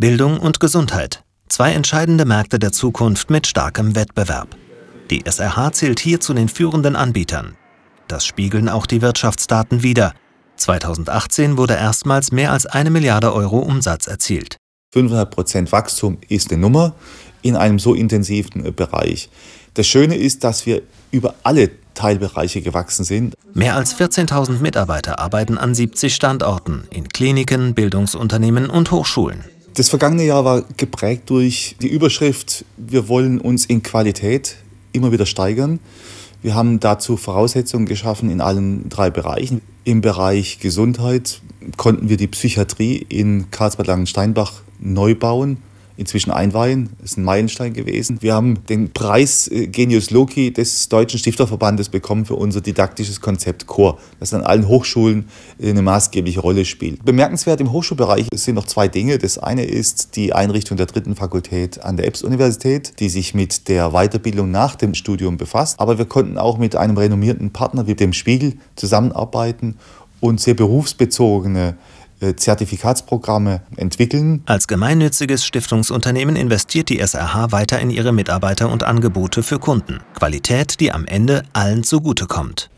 Bildung und Gesundheit. Zwei entscheidende Märkte der Zukunft mit starkem Wettbewerb. Die SRH zählt hier zu den führenden Anbietern. Das spiegeln auch die Wirtschaftsdaten wider. 2018 wurde erstmals mehr als eine Milliarde Euro Umsatz erzielt. 500 Prozent Wachstum ist eine Nummer in einem so intensiven äh, Bereich. Das Schöne ist, dass wir über alle Teilbereiche gewachsen sind. Mehr als 14.000 Mitarbeiter arbeiten an 70 Standorten in Kliniken, Bildungsunternehmen und Hochschulen. Das vergangene Jahr war geprägt durch die Überschrift, wir wollen uns in Qualität immer wieder steigern. Wir haben dazu Voraussetzungen geschaffen in allen drei Bereichen. Im Bereich Gesundheit konnten wir die Psychiatrie in Karlsbad Langensteinbach neu bauen inzwischen einweihen. Das ist ein Meilenstein gewesen. Wir haben den Preis äh, Genius Loki des Deutschen Stifterverbandes bekommen für unser didaktisches Konzept Chor, das an allen Hochschulen äh, eine maßgebliche Rolle spielt. Bemerkenswert im Hochschulbereich sind noch zwei Dinge. Das eine ist die Einrichtung der dritten Fakultät an der EBS-Universität, die sich mit der Weiterbildung nach dem Studium befasst. Aber wir konnten auch mit einem renommierten Partner wie dem Spiegel zusammenarbeiten und sehr berufsbezogene äh, Zertifikatsprogramme entwickeln. Als gemeinnütziges Stiftungsunternehmen investiert die SRH weiter in ihre Mitarbeiter und Angebote für Kunden. Qualität, die am Ende allen zugutekommt.